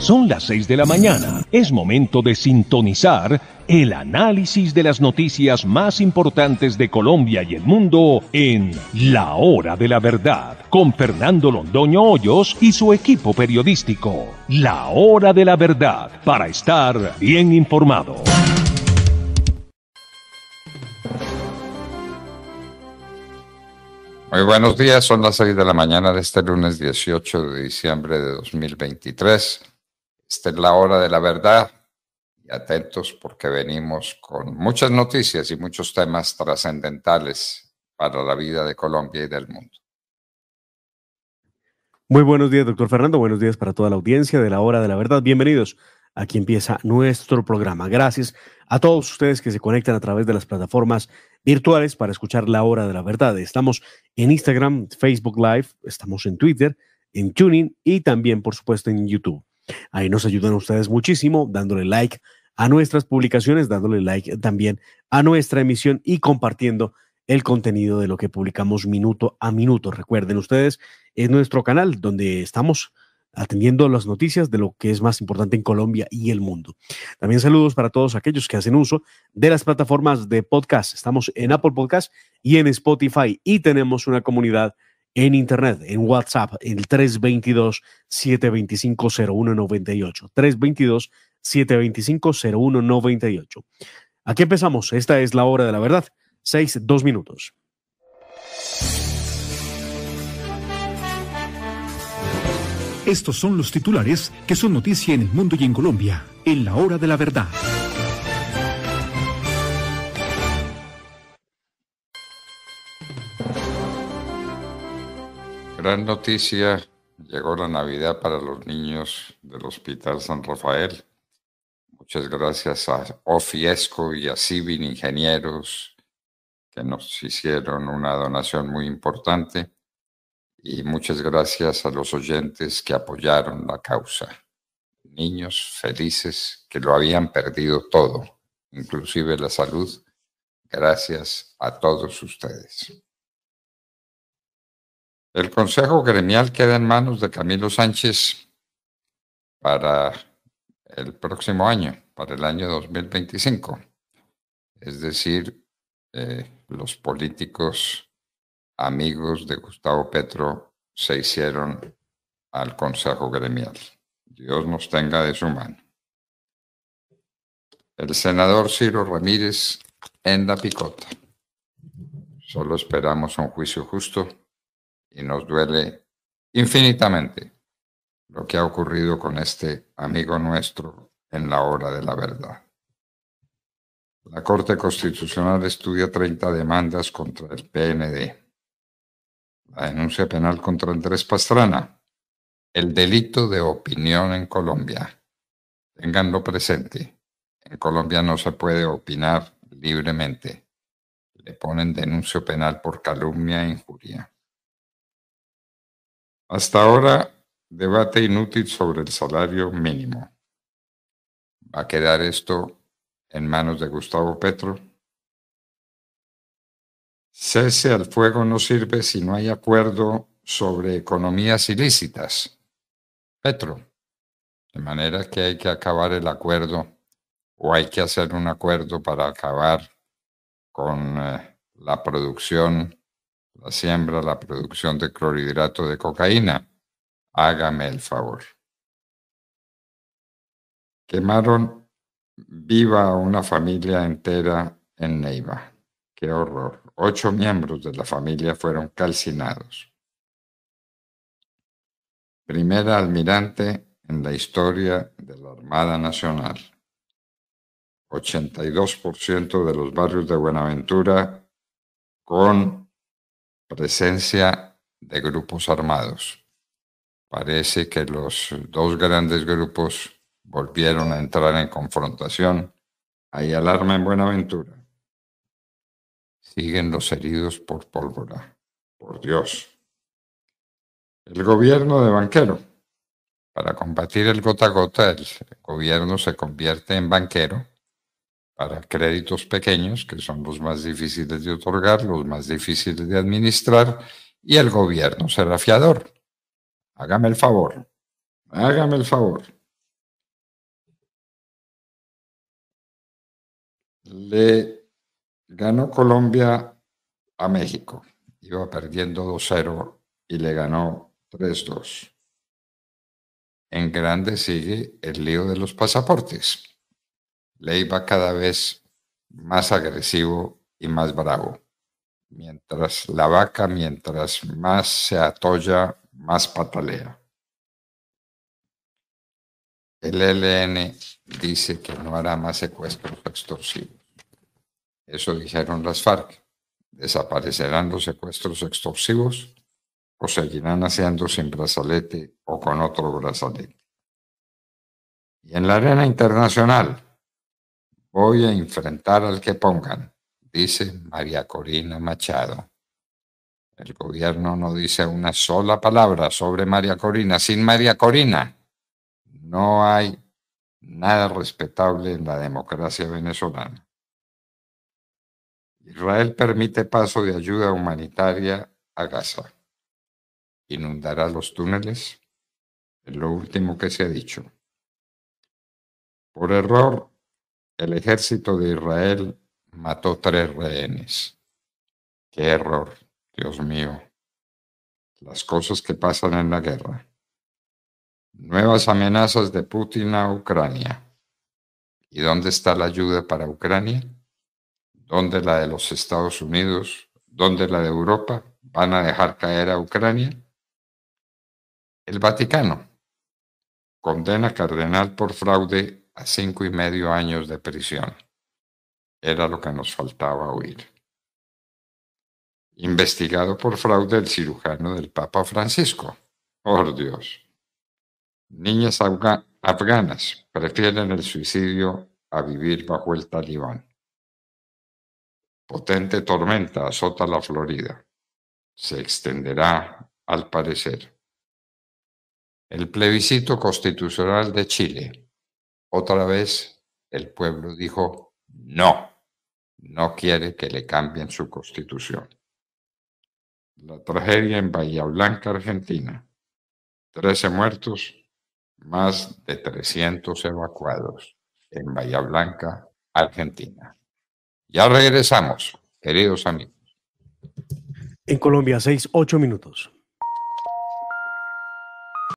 Son las seis de la mañana. Es momento de sintonizar el análisis de las noticias más importantes de Colombia y el mundo en La Hora de la Verdad, con Fernando Londoño Hoyos y su equipo periodístico. La Hora de la Verdad, para estar bien informado. Muy buenos días, son las seis de la mañana de este lunes 18 de diciembre de 2023. Esta es la hora de la verdad y atentos porque venimos con muchas noticias y muchos temas trascendentales para la vida de Colombia y del mundo. Muy buenos días, doctor Fernando. Buenos días para toda la audiencia de la hora de la verdad. Bienvenidos. Aquí empieza nuestro programa. Gracias a todos ustedes que se conectan a través de las plataformas virtuales para escuchar la hora de la verdad. Estamos en Instagram, Facebook Live, estamos en Twitter, en Tuning y también, por supuesto, en YouTube. Ahí nos ayudan ustedes muchísimo dándole like a nuestras publicaciones, dándole like también a nuestra emisión y compartiendo el contenido de lo que publicamos minuto a minuto. Recuerden ustedes, es nuestro canal donde estamos atendiendo las noticias de lo que es más importante en Colombia y el mundo. También saludos para todos aquellos que hacen uso de las plataformas de podcast. Estamos en Apple Podcast y en Spotify y tenemos una comunidad en Internet, en WhatsApp, el 322-725-0198. 322-725-0198. Aquí empezamos. Esta es la hora de la verdad. Seis, dos minutos. Estos son los titulares que son noticia en el mundo y en Colombia, en la hora de la verdad. Gran noticia, llegó la Navidad para los niños del Hospital San Rafael. Muchas gracias a Ofiesco y a Civil Ingenieros que nos hicieron una donación muy importante y muchas gracias a los oyentes que apoyaron la causa. Niños felices que lo habían perdido todo, inclusive la salud. Gracias a todos ustedes. El Consejo Gremial queda en manos de Camilo Sánchez para el próximo año, para el año 2025. Es decir, eh, los políticos amigos de Gustavo Petro se hicieron al Consejo Gremial. Dios nos tenga de su mano. El senador Ciro Ramírez en la picota. Solo esperamos un juicio justo y nos duele infinitamente lo que ha ocurrido con este amigo nuestro en la hora de la verdad. La Corte Constitucional estudia 30 demandas contra el PND. La denuncia penal contra Andrés Pastrana. El delito de opinión en Colombia. Ténganlo presente. En Colombia no se puede opinar libremente. Le ponen denuncia penal por calumnia e injuria. Hasta ahora, debate inútil sobre el salario mínimo. ¿Va a quedar esto en manos de Gustavo Petro? Cese al fuego no sirve si no hay acuerdo sobre economías ilícitas. Petro. De manera que hay que acabar el acuerdo o hay que hacer un acuerdo para acabar con eh, la producción la siembra, la producción de clorhidrato de cocaína. Hágame el favor. Quemaron viva a una familia entera en Neiva. Qué horror. Ocho miembros de la familia fueron calcinados. Primera almirante en la historia de la Armada Nacional. 82% de los barrios de Buenaventura con presencia de grupos armados. Parece que los dos grandes grupos volvieron a entrar en confrontación. Hay alarma en Buenaventura. Siguen los heridos por pólvora. Por Dios. El gobierno de banquero. Para combatir el gota a gota, el gobierno se convierte en banquero para créditos pequeños, que son los más difíciles de otorgar, los más difíciles de administrar, y el gobierno será fiador. Hágame el favor, hágame el favor. Le ganó Colombia a México, iba perdiendo 2-0 y le ganó 3-2. En grande sigue el lío de los pasaportes. Ley va cada vez más agresivo y más bravo. Mientras la vaca, mientras más se atolla, más patalea. El e LN dice que no hará más secuestros extorsivos. Eso dijeron las FARC. ¿Desaparecerán los secuestros extorsivos o seguirán haciendo sin brazalete o con otro brazalete? Y en la arena internacional, Voy a enfrentar al que pongan, dice María Corina Machado. El gobierno no dice una sola palabra sobre María Corina. Sin María Corina no hay nada respetable en la democracia venezolana. Israel permite paso de ayuda humanitaria a Gaza. ¿Inundará los túneles? Es lo último que se ha dicho. Por error, el ejército de Israel mató tres rehenes. Qué error, Dios mío. Las cosas que pasan en la guerra. Nuevas amenazas de Putin a Ucrania. ¿Y dónde está la ayuda para Ucrania? ¿Dónde la de los Estados Unidos? ¿Dónde la de Europa? ¿Van a dejar caer a Ucrania? El Vaticano condena cardenal por fraude cinco y medio años de prisión. Era lo que nos faltaba oír. Investigado por fraude el cirujano del Papa Francisco. Por oh, Dios. Niñas afganas prefieren el suicidio a vivir bajo el talibán. Potente tormenta azota la Florida. Se extenderá, al parecer. El plebiscito constitucional de Chile otra vez el pueblo dijo, no, no quiere que le cambien su constitución. La tragedia en Bahía Blanca, Argentina. Trece muertos, más de 300 evacuados en Bahía Blanca, Argentina. Ya regresamos, queridos amigos. En Colombia, seis, ocho minutos.